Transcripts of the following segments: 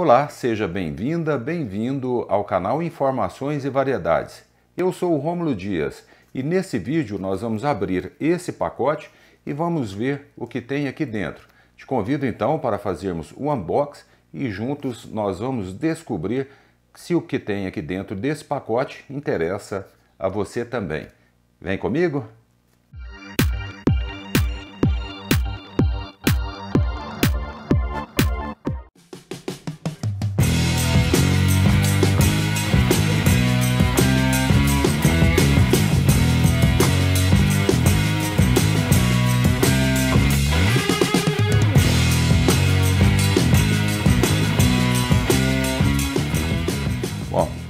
Olá, seja bem-vinda, bem-vindo ao canal Informações e Variedades. Eu sou o Rômulo Dias e nesse vídeo nós vamos abrir esse pacote e vamos ver o que tem aqui dentro. Te convido então para fazermos o unboxing e juntos nós vamos descobrir se o que tem aqui dentro desse pacote interessa a você também. Vem comigo?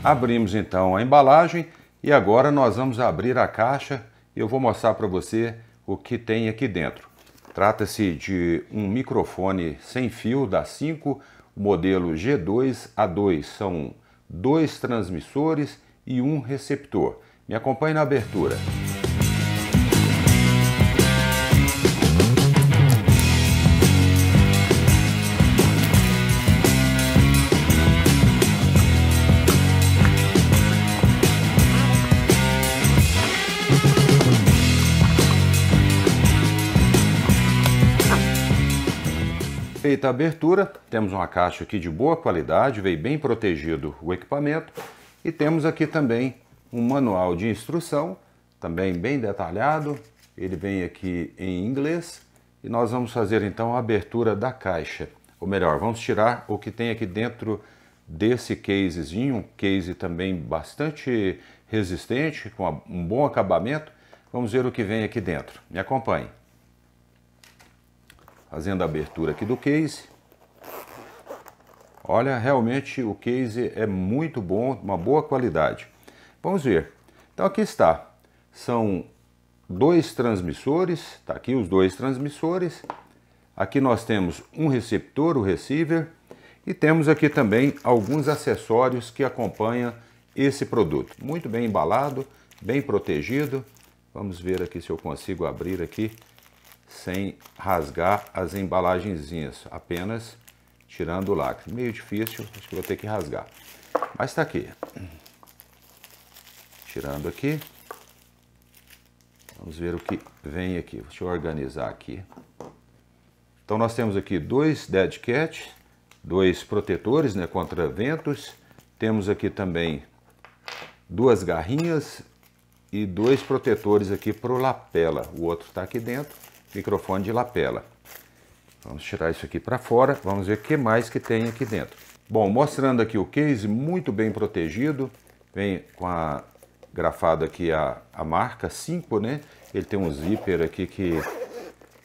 Abrimos então a embalagem e agora nós vamos abrir a caixa e eu vou mostrar para você o que tem aqui dentro. Trata-se de um microfone sem fio da 5, modelo G2A2. São dois transmissores e um receptor. Me acompanhe na abertura. feita a abertura, temos uma caixa aqui de boa qualidade, veio bem protegido o equipamento e temos aqui também um manual de instrução, também bem detalhado, ele vem aqui em inglês e nós vamos fazer então a abertura da caixa, ou melhor, vamos tirar o que tem aqui dentro desse casezinho, um case também bastante resistente, com um bom acabamento, vamos ver o que vem aqui dentro, me acompanhe fazendo a abertura aqui do case. Olha, realmente o case é muito bom, uma boa qualidade. Vamos ver. Então aqui está. São dois transmissores, tá aqui os dois transmissores. Aqui nós temos um receptor, o receiver, e temos aqui também alguns acessórios que acompanham esse produto. Muito bem embalado, bem protegido. Vamos ver aqui se eu consigo abrir aqui sem rasgar as embalagenzinhas, apenas tirando o lacre. Meio difícil, acho que vou ter que rasgar. Mas está aqui. Tirando aqui. Vamos ver o que vem aqui. Deixa eu organizar aqui. Então nós temos aqui dois dead cat, dois protetores né, contra ventos. Temos aqui também duas garrinhas e dois protetores aqui para o lapela. O outro está aqui dentro microfone de lapela. Vamos tirar isso aqui para fora, vamos ver o que mais que tem aqui dentro. Bom, mostrando aqui o case, muito bem protegido, vem com a grafada aqui a, a marca 5, né? Ele tem um zíper aqui que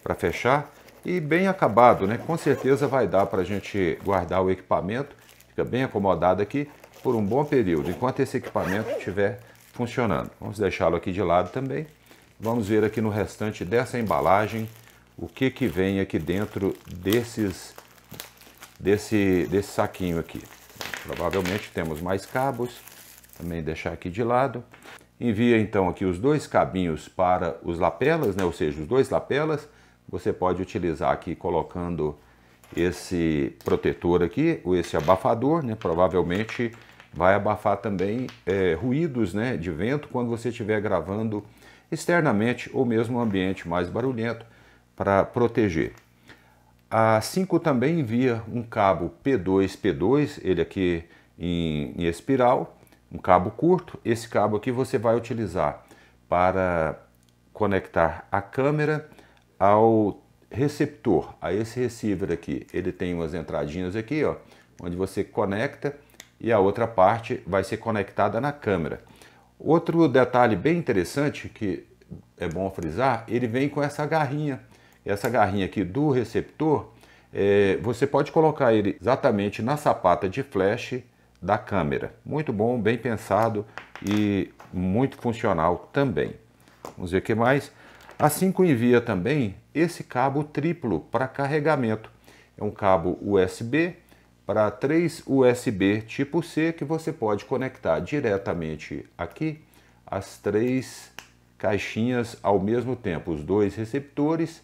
para fechar e bem acabado, né? Com certeza vai dar para a gente guardar o equipamento, fica bem acomodado aqui por um bom período, enquanto esse equipamento estiver funcionando. Vamos deixá-lo aqui de lado também. Vamos ver aqui no restante dessa embalagem o que, que vem aqui dentro desses, desse, desse saquinho aqui. Provavelmente temos mais cabos, também deixar aqui de lado. Envia então aqui os dois cabinhos para os lapelas, né? ou seja, os dois lapelas. Você pode utilizar aqui colocando esse protetor aqui, ou esse abafador, né? provavelmente vai abafar também é, ruídos né? de vento quando você estiver gravando externamente ou mesmo um ambiente mais barulhento para proteger. A 5 também envia um cabo P2P2, ele aqui em, em espiral, um cabo curto. Esse cabo aqui você vai utilizar para conectar a câmera ao receptor, a esse receiver aqui. Ele tem umas entradinhas aqui, ó, onde você conecta e a outra parte vai ser conectada na câmera. Outro detalhe bem interessante que é bom frisar, ele vem com essa garrinha. Essa garrinha aqui do receptor, é, você pode colocar ele exatamente na sapata de flash da câmera. Muito bom, bem pensado e muito funcional também. Vamos ver o que mais. A assim 5 envia também esse cabo triplo para carregamento. É um cabo USB para três USB tipo C que você pode conectar diretamente aqui as três caixinhas ao mesmo tempo, os dois receptores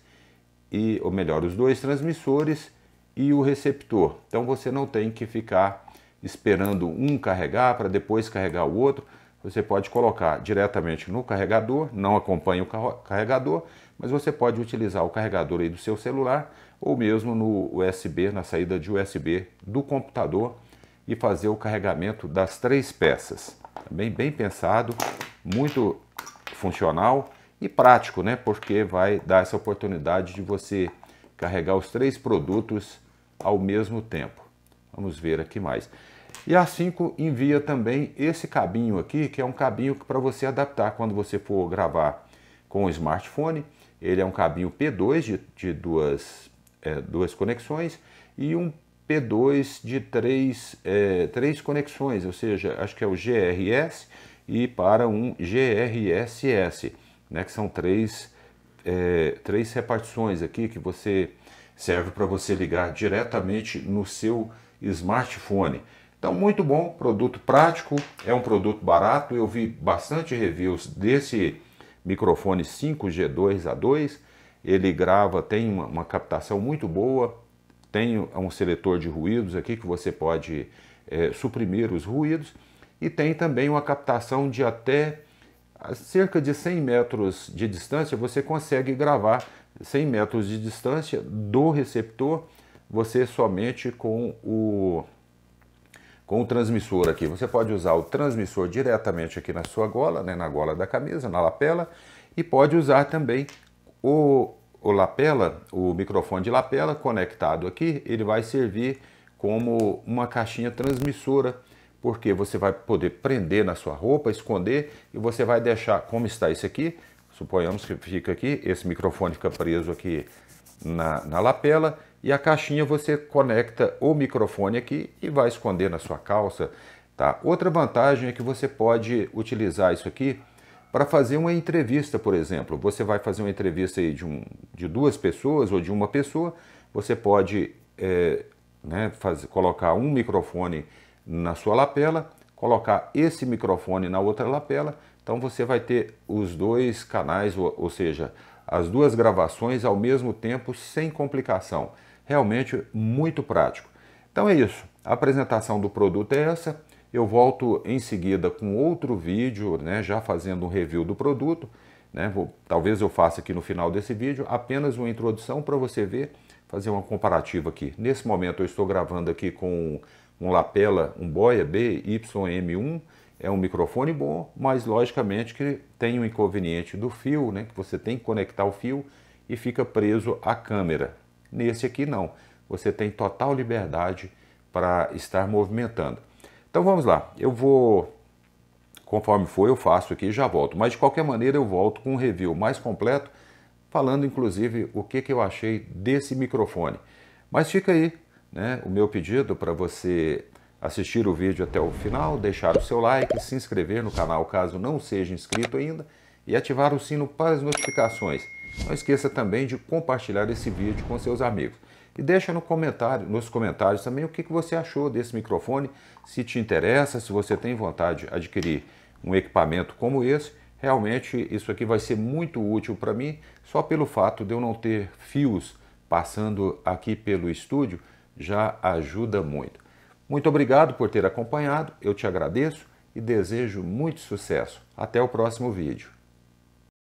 e, ou melhor, os dois transmissores e o receptor. Então você não tem que ficar esperando um carregar para depois carregar o outro. Você pode colocar diretamente no carregador, não acompanha o carregador, mas você pode utilizar o carregador aí do seu celular ou mesmo no USB, na saída de USB do computador e fazer o carregamento das três peças. Também bem pensado, muito funcional e prático, né? Porque vai dar essa oportunidade de você carregar os três produtos ao mesmo tempo. Vamos ver aqui mais. E a 5 envia também esse cabinho aqui, que é um cabinho para você adaptar quando você for gravar com o smartphone. Ele é um cabinho P2 de, de duas é, duas conexões e um P2 de três, é, três conexões, ou seja, acho que é o GRS e para um GRSS, né, que são três, é, três repartições aqui que você serve para você ligar diretamente no seu smartphone. Então, muito bom, produto prático, é um produto barato. Eu vi bastante reviews desse microfone 5G2A2 ele grava, tem uma, uma captação muito boa, tem um seletor de ruídos aqui que você pode é, suprimir os ruídos e tem também uma captação de até cerca de 100 metros de distância, você consegue gravar 100 metros de distância do receptor, você somente com o, com o transmissor aqui. Você pode usar o transmissor diretamente aqui na sua gola, né, na gola da camisa, na lapela, e pode usar também o, o lapela, o microfone de lapela conectado aqui, ele vai servir como uma caixinha transmissora, porque você vai poder prender na sua roupa, esconder e você vai deixar como está esse aqui. Suponhamos que fica aqui, esse microfone fica preso aqui na, na lapela e a caixinha você conecta o microfone aqui e vai esconder na sua calça. Tá? Outra vantagem é que você pode utilizar isso aqui para fazer uma entrevista, por exemplo. Você vai fazer uma entrevista de, um, de duas pessoas ou de uma pessoa, você pode é, né, fazer colocar um microfone na sua lapela, colocar esse microfone na outra lapela, então você vai ter os dois canais, ou, ou seja, as duas gravações ao mesmo tempo sem complicação. Realmente muito prático. Então é isso. A apresentação do produto é essa. Eu volto em seguida com outro vídeo, né, já fazendo um review do produto. Né, vou, talvez eu faça aqui no final desse vídeo apenas uma introdução para você ver, fazer uma comparativa aqui. Nesse momento eu estou gravando aqui com um lapela, um Boya BYM1, é um microfone bom, mas logicamente que tem o um inconveniente do fio, né, que você tem que conectar o fio e fica preso à câmera. Nesse aqui não, você tem total liberdade para estar movimentando. Então vamos lá, eu vou, conforme for, eu faço aqui e já volto. Mas de qualquer maneira eu volto com um review mais completo, falando inclusive o que, que eu achei desse microfone. Mas fica aí né, o meu pedido para você assistir o vídeo até o final, deixar o seu like, se inscrever no canal caso não seja inscrito ainda e ativar o sino para as notificações. Não esqueça também de compartilhar esse vídeo com seus amigos. E deixa no comentário, nos comentários também o que, que você achou desse microfone, se te interessa, se você tem vontade de adquirir um equipamento como esse. Realmente isso aqui vai ser muito útil para mim, só pelo fato de eu não ter fios passando aqui pelo estúdio, já ajuda muito. Muito obrigado por ter acompanhado, eu te agradeço e desejo muito sucesso. Até o próximo vídeo.